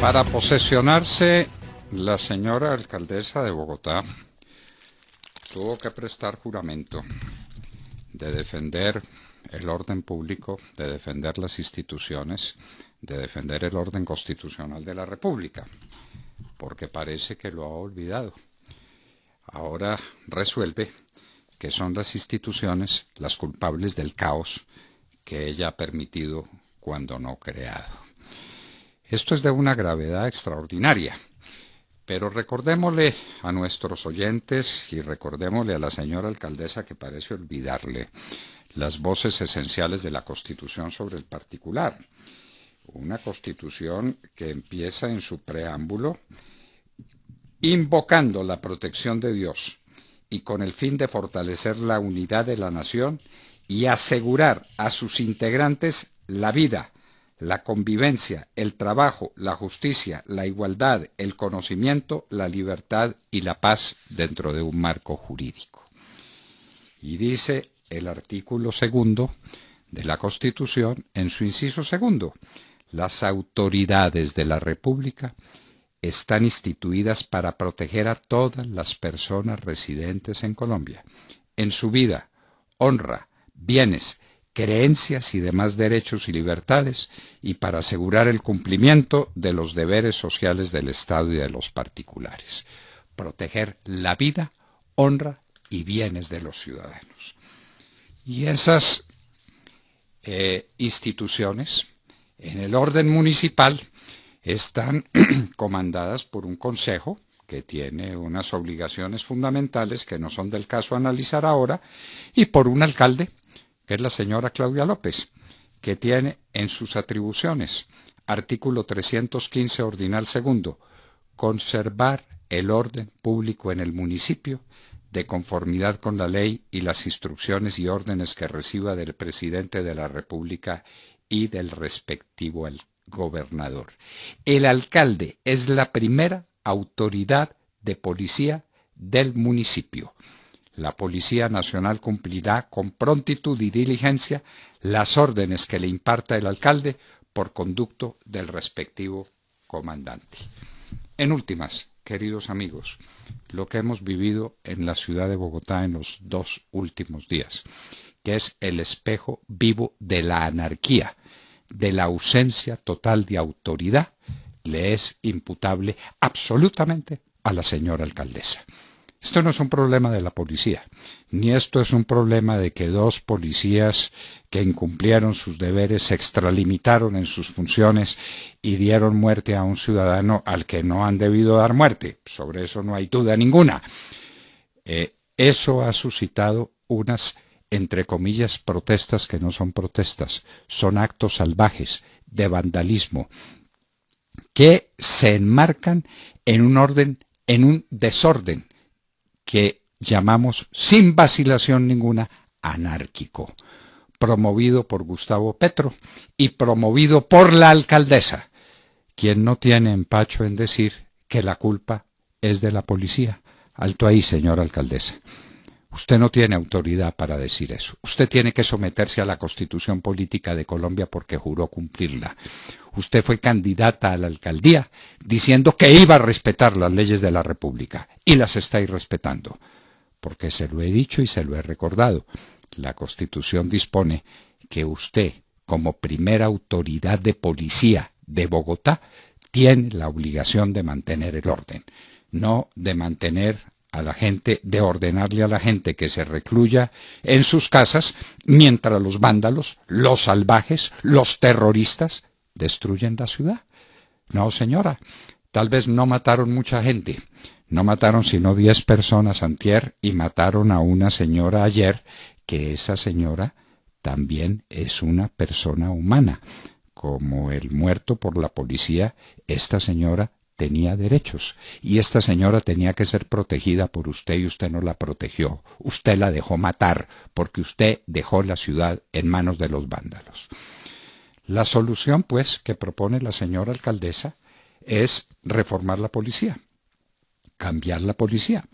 Para posesionarse, la señora alcaldesa de Bogotá tuvo que prestar juramento de defender el orden público, de defender las instituciones, de defender el orden constitucional de la República, porque parece que lo ha olvidado. Ahora resuelve que son las instituciones las culpables del caos que ella ha permitido cuando no creado. Esto es de una gravedad extraordinaria. Pero recordémosle a nuestros oyentes y recordémosle a la señora alcaldesa que parece olvidarle las voces esenciales de la Constitución sobre el particular. Una Constitución que empieza en su preámbulo invocando la protección de Dios y con el fin de fortalecer la unidad de la nación y asegurar a sus integrantes la vida, la convivencia, el trabajo, la justicia, la igualdad, el conocimiento, la libertad y la paz dentro de un marco jurídico. Y dice el artículo segundo de la Constitución en su inciso segundo, las autoridades de la República están instituidas para proteger a todas las personas residentes en Colombia, en su vida, honra, bienes creencias y demás derechos y libertades y para asegurar el cumplimiento de los deberes sociales del Estado y de los particulares. Proteger la vida, honra y bienes de los ciudadanos. Y esas eh, instituciones en el orden municipal están comandadas por un consejo que tiene unas obligaciones fundamentales que no son del caso analizar ahora, y por un alcalde que es la señora Claudia López, que tiene en sus atribuciones, artículo 315 ordinal segundo, conservar el orden público en el municipio de conformidad con la ley y las instrucciones y órdenes que reciba del presidente de la República y del respectivo gobernador. El alcalde es la primera autoridad de policía del municipio la Policía Nacional cumplirá con prontitud y diligencia las órdenes que le imparta el alcalde por conducto del respectivo comandante. En últimas, queridos amigos, lo que hemos vivido en la ciudad de Bogotá en los dos últimos días, que es el espejo vivo de la anarquía, de la ausencia total de autoridad, le es imputable absolutamente a la señora alcaldesa. Esto no es un problema de la policía, ni esto es un problema de que dos policías que incumplieron sus deberes se extralimitaron en sus funciones y dieron muerte a un ciudadano al que no han debido dar muerte. Sobre eso no hay duda ninguna. Eh, eso ha suscitado unas, entre comillas, protestas que no son protestas, son actos salvajes de vandalismo que se enmarcan en un orden, en un desorden que llamamos sin vacilación ninguna anárquico, promovido por Gustavo Petro y promovido por la alcaldesa, quien no tiene empacho en decir que la culpa es de la policía. Alto ahí, señor alcaldesa. Usted no tiene autoridad para decir eso. Usted tiene que someterse a la constitución política de Colombia porque juró cumplirla usted fue candidata a la alcaldía diciendo que iba a respetar las leyes de la República y las estáis respetando. Porque se lo he dicho y se lo he recordado. La Constitución dispone que usted, como primera autoridad de policía de Bogotá, tiene la obligación de mantener el orden, no de mantener a la gente, de ordenarle a la gente que se recluya en sus casas mientras los vándalos, los salvajes, los terroristas destruyen la ciudad. No, señora, tal vez no mataron mucha gente. No mataron sino 10 personas antier y mataron a una señora ayer, que esa señora también es una persona humana. Como el muerto por la policía, esta señora tenía derechos y esta señora tenía que ser protegida por usted y usted no la protegió. Usted la dejó matar porque usted dejó la ciudad en manos de los vándalos. La solución, pues, que propone la señora alcaldesa es reformar la policía, cambiar la policía.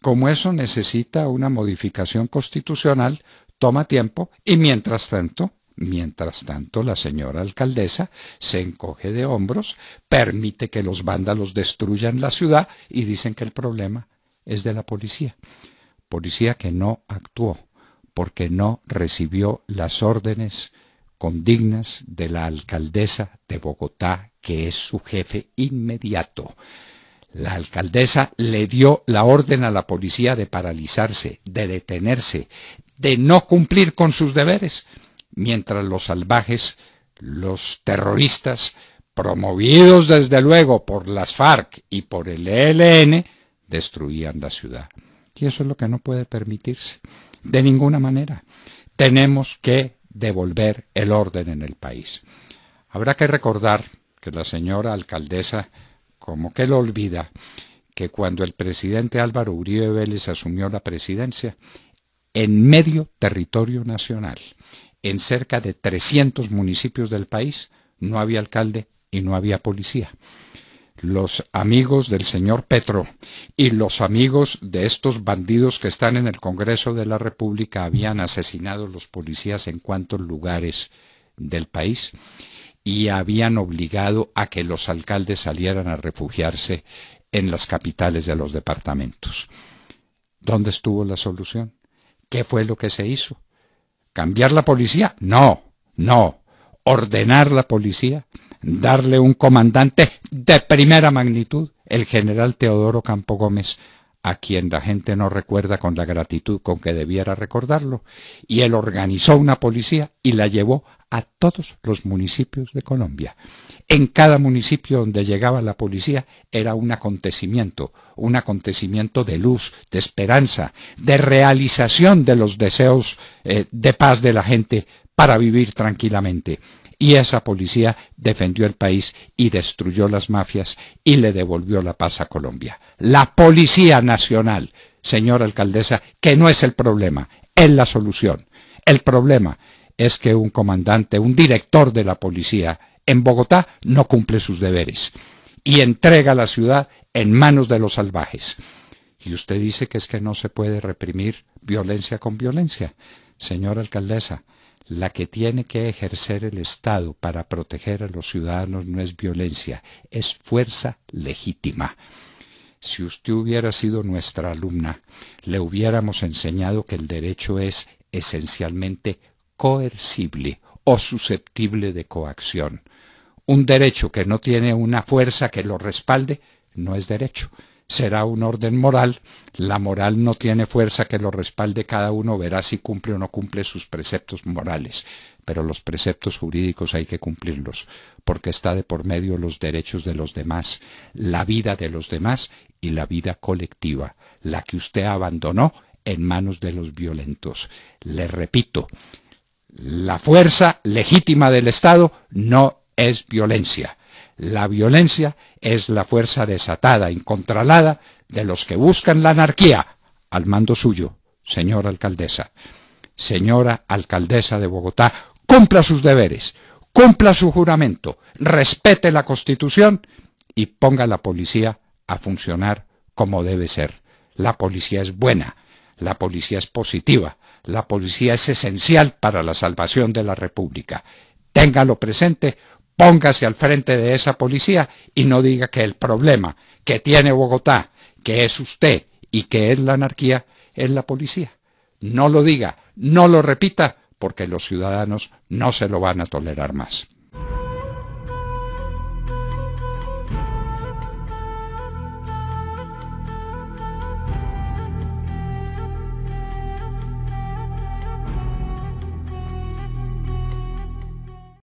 Como eso necesita una modificación constitucional, toma tiempo y mientras tanto, mientras tanto la señora alcaldesa se encoge de hombros, permite que los vándalos destruyan la ciudad y dicen que el problema es de la policía. Policía que no actuó porque no recibió las órdenes condignas de la alcaldesa de Bogotá, que es su jefe inmediato. La alcaldesa le dio la orden a la policía de paralizarse, de detenerse, de no cumplir con sus deberes, mientras los salvajes, los terroristas, promovidos desde luego por las FARC y por el ELN, destruían la ciudad. Y eso es lo que no puede permitirse, de ninguna manera. Tenemos que devolver el orden en el país. Habrá que recordar que la señora alcaldesa, como que lo olvida, que cuando el presidente Álvaro Uribe Vélez asumió la presidencia, en medio territorio nacional, en cerca de 300 municipios del país, no había alcalde y no había policía los amigos del señor Petro y los amigos de estos bandidos que están en el Congreso de la República habían asesinado a los policías en cuantos lugares del país y habían obligado a que los alcaldes salieran a refugiarse en las capitales de los departamentos. ¿Dónde estuvo la solución? ¿Qué fue lo que se hizo? ¿Cambiar la policía? No, no. ¿Ordenar la policía? darle un comandante de primera magnitud, el general Teodoro Campo Gómez, a quien la gente no recuerda con la gratitud con que debiera recordarlo, y él organizó una policía y la llevó a todos los municipios de Colombia. En cada municipio donde llegaba la policía era un acontecimiento, un acontecimiento de luz, de esperanza, de realización de los deseos eh, de paz de la gente para vivir tranquilamente y esa policía defendió el país y destruyó las mafias y le devolvió la paz a Colombia. La Policía Nacional, señora alcaldesa, que no es el problema, es la solución. El problema es que un comandante, un director de la policía en Bogotá no cumple sus deberes y entrega la ciudad en manos de los salvajes. Y usted dice que es que no se puede reprimir violencia con violencia. Señora alcaldesa, la que tiene que ejercer el Estado para proteger a los ciudadanos no es violencia, es fuerza legítima. Si usted hubiera sido nuestra alumna, le hubiéramos enseñado que el derecho es esencialmente coercible o susceptible de coacción. Un derecho que no tiene una fuerza que lo respalde no es derecho será un orden moral, la moral no tiene fuerza que lo respalde, cada uno verá si cumple o no cumple sus preceptos morales, pero los preceptos jurídicos hay que cumplirlos, porque está de por medio los derechos de los demás, la vida de los demás y la vida colectiva, la que usted abandonó en manos de los violentos. Le repito, la fuerza legítima del Estado no es violencia. La violencia es la fuerza desatada, incontrolada, de los que buscan la anarquía, al mando suyo, señora alcaldesa. Señora alcaldesa de Bogotá, cumpla sus deberes, cumpla su juramento, respete la Constitución y ponga la policía a funcionar como debe ser. La policía es buena, la policía es positiva, la policía es esencial para la salvación de la República. Téngalo presente póngase al frente de esa policía y no diga que el problema que tiene Bogotá, que es usted y que es la anarquía, es la policía. No lo diga, no lo repita, porque los ciudadanos no se lo van a tolerar más.